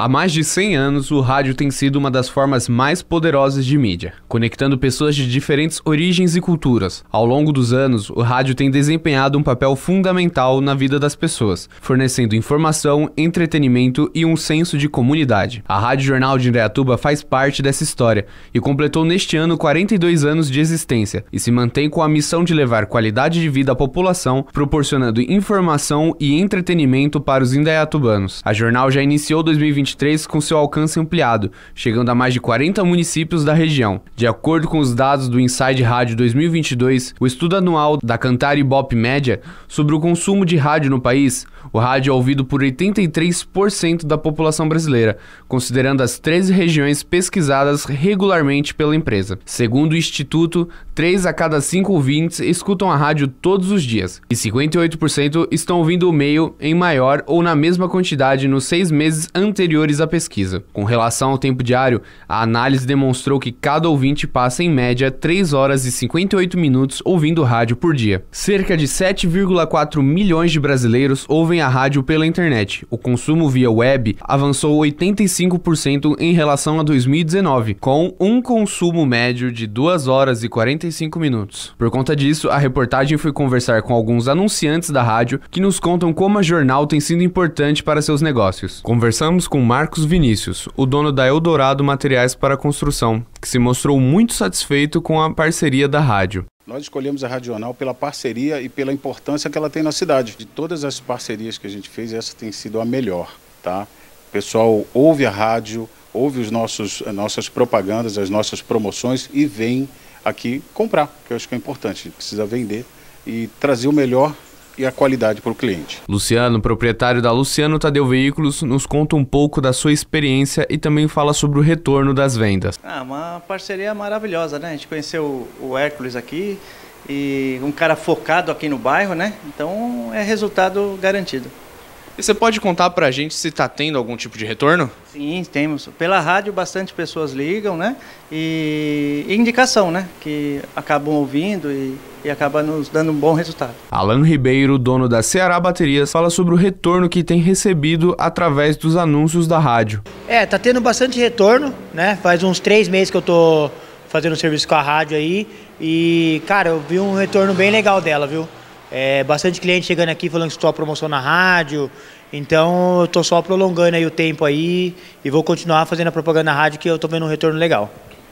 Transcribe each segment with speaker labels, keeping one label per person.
Speaker 1: Há mais de 100 anos, o rádio tem sido uma das formas mais poderosas de mídia, conectando pessoas de diferentes origens e culturas. Ao longo dos anos, o rádio tem desempenhado um papel fundamental na vida das pessoas, fornecendo informação, entretenimento e um senso de comunidade. A Rádio Jornal de Indaiatuba faz parte dessa história e completou neste ano 42 anos de existência e se mantém com a missão de levar qualidade de vida à população, proporcionando informação e entretenimento para os indaiatubanos. A jornal já iniciou 2020 2023 com seu alcance ampliado, chegando a mais de 40 municípios da região. De acordo com os dados do Inside Rádio 2022, o estudo anual da Cantar bop Média sobre o consumo de rádio no país, o rádio é ouvido por 83% da população brasileira, considerando as 13 regiões pesquisadas regularmente pela empresa. Segundo o Instituto, 3 a cada 5 ouvintes escutam a rádio todos os dias e 58% estão ouvindo o meio em maior ou na mesma quantidade nos seis meses anteriores anteriores à pesquisa. Com relação ao tempo diário, a análise demonstrou que cada ouvinte passa em média 3 horas e 58 minutos ouvindo rádio por dia. Cerca de 7,4 milhões de brasileiros ouvem a rádio pela internet. O consumo via web avançou 85% em relação a 2019, com um consumo médio de 2 horas e 45 minutos. Por conta disso, a reportagem foi conversar com alguns anunciantes da rádio que nos contam como a jornal tem sido importante para seus negócios. Conversamos com com Marcos Vinícius, o dono da Eldorado Materiais para Construção, que se mostrou muito satisfeito com a parceria da rádio.
Speaker 2: Nós escolhemos a Radional pela parceria e pela importância que ela tem na cidade. De todas as parcerias que a gente fez, essa tem sido a melhor, tá? O pessoal ouve a rádio, ouve os nossos, as eh, nossas propagandas, as nossas promoções e vem aqui comprar, que eu acho que é importante. A gente precisa vender e trazer o melhor e a qualidade para o cliente.
Speaker 1: Luciano, proprietário da Luciano Tadeu Veículos, nos conta um pouco da sua experiência e também fala sobre o retorno das vendas.
Speaker 3: Ah, uma parceria maravilhosa, né? A gente conheceu o Hércules aqui e um cara focado aqui no bairro, né?
Speaker 1: Então é resultado garantido. E você pode contar para a gente se está tendo algum tipo de retorno?
Speaker 3: Sim, temos. Pela rádio, bastante pessoas ligam, né? E, indicação, né? Que acabam ouvindo e, e acaba nos dando um bom resultado.
Speaker 1: Alan Ribeiro, dono da Ceará Baterias, fala sobre o retorno que tem recebido através dos anúncios da rádio. É, tá tendo bastante retorno, né? Faz uns três meses que eu tô fazendo serviço com a rádio aí. E, cara, eu vi um retorno bem legal dela, viu? É, bastante cliente chegando aqui falando que estou a promoção na rádio. Então eu estou só prolongando aí o tempo aí e vou continuar fazendo a propaganda na rádio que eu estou vendo um retorno legal.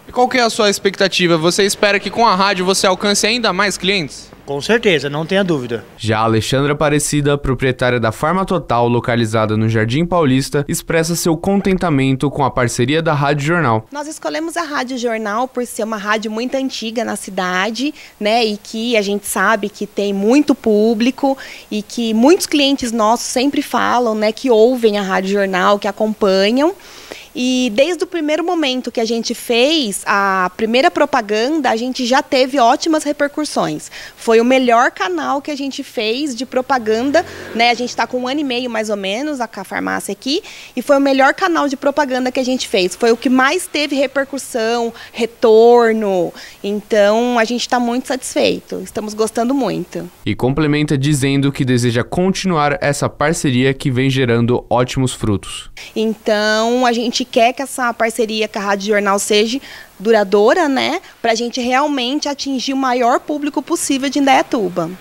Speaker 1: E qual que é a sua expectativa? Você espera que com a rádio você alcance ainda mais clientes? Com certeza, não tenha dúvida. Já Alexandra Aparecida, proprietária da Farma Total, localizada no Jardim Paulista, expressa seu contentamento com a parceria da Rádio Jornal.
Speaker 3: Nós escolhemos a Rádio Jornal por ser uma rádio muito antiga na cidade, né, e que a gente sabe que tem muito público e que muitos clientes nossos sempre falam, né, que ouvem a Rádio Jornal, que acompanham. E desde o primeiro momento que a gente fez a primeira propaganda, a gente já teve ótimas repercussões. Foi o melhor canal que a gente fez de propaganda, né? A gente está com um ano e meio mais ou menos a farmácia aqui, e foi o melhor canal de propaganda que a gente fez. Foi o que mais teve repercussão, retorno. Então a gente está muito satisfeito, estamos gostando muito.
Speaker 1: E complementa dizendo que deseja continuar essa parceria que vem gerando ótimos frutos.
Speaker 3: Então a gente gente quer que essa parceria com a Rádio Jornal seja duradoura, né? Para a gente realmente atingir o maior público possível de Indaiatuba.